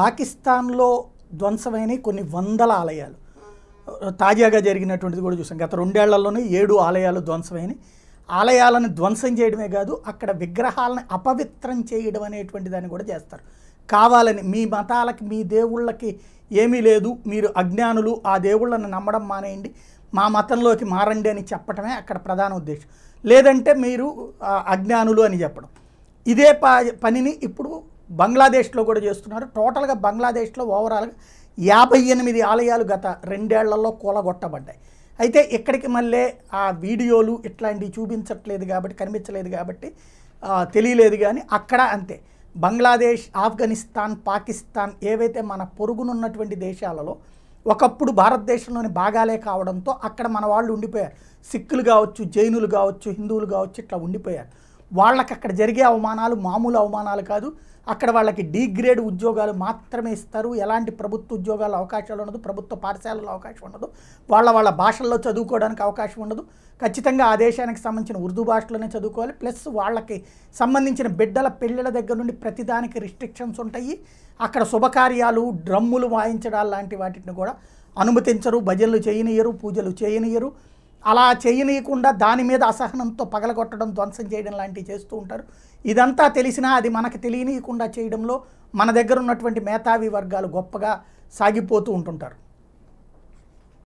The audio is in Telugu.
పాకిస్తాన్లో ధ్వంసమైన కొన్ని వందల ఆలయాలు తాజాగా జరిగినటువంటిది కూడా చూసాం గత రెండేళ్లలోనే ఏడు ఆలయాలు ధ్వంసమైన ఆలయాలను ధ్వంసం చేయడమే కాదు అక్కడ విగ్రహాలను అపవిత్రం చేయడం అనేటువంటి దాన్ని కూడా చేస్తారు కావాలని మీ మతాలకి మీ దేవుళ్ళకి ఏమీ లేదు మీరు అజ్ఞానులు ఆ దేవుళ్ళను నమ్మడం మానేయండి మా మతంలోకి మారండి అని చెప్పడమే అక్కడ ప్రధాన ఉద్దేశం లేదంటే మీరు అజ్ఞానులు అని చెప్పడం ఇదే పనిని ఇప్పుడు బంగ్లాదేశ్లో కూడా చేస్తున్నారు టోటల్గా బంగ్లాదేశ్లో ఓవరాల్గా యాభై ఎనిమిది ఆలయాలు గత రెండేళ్లలో కూలగొట్టబడ్డాయి అయితే ఇక్కడికి మళ్ళీ ఆ వీడియోలు ఇట్లాంటివి చూపించట్లేదు కాబట్టి కనిపించలేదు కాబట్టి తెలియలేదు కానీ అక్కడ అంతే బంగ్లాదేశ్ ఆఫ్ఘనిస్తాన్ పాకిస్తాన్ ఏవైతే మన పొరుగునున్నటువంటి దేశాలలో ఒకప్పుడు భారతదేశంలోని భాగాలే కావడంతో అక్కడ మన వాళ్ళు ఉండిపోయారు సిక్కులు కావచ్చు జైనులు కావచ్చు హిందువులు కావచ్చు ఇట్లా ఉండిపోయారు వాళ్ళకి అక్కడ జరిగే అవమానాలు మామూలు అవమానాలు కాదు అక్కడ వాళ్ళకి డీ గ్రేడ్ ఉద్యోగాలు మాత్రమే ఇస్తారు ఎలాంటి ప్రభుత్వ ఉద్యోగాలు అవకాశాలు ఉండదు ప్రభుత్వ పాఠశాలలో అవకాశం ఉండదు వాళ్ళ వాళ్ళ భాషల్లో చదువుకోవడానికి అవకాశం ఉండదు ఖచ్చితంగా ఆ దేశానికి సంబంధించిన ఉర్దూ భాషలోనే చదువుకోవాలి ప్లస్ వాళ్ళకి సంబంధించిన బిడ్డల పెళ్ళిళ్ళ దగ్గర నుండి ప్రతిదానికి రిస్ట్రిక్షన్స్ ఉంటాయి అక్కడ శుభకార్యాలు డ్రమ్ములు వాయించడాలు లాంటి వాటిని కూడా అనుమతించరు భజనలు చేయనియరు పూజలు చేయనియరు అలా చేయనీయకుండా దాని మీద అసహనంతో పగలగొట్టడం ధ్వంసం చేయడం లాంటివి చేస్తూ ఉంటారు ఇదంతా తెలిసినా అది మనకు తెలియనీయకుండా చేయడంలో మన దగ్గర ఉన్నటువంటి మేధావి వర్గాలు గొప్పగా సాగిపోతూ ఉంటుంటారు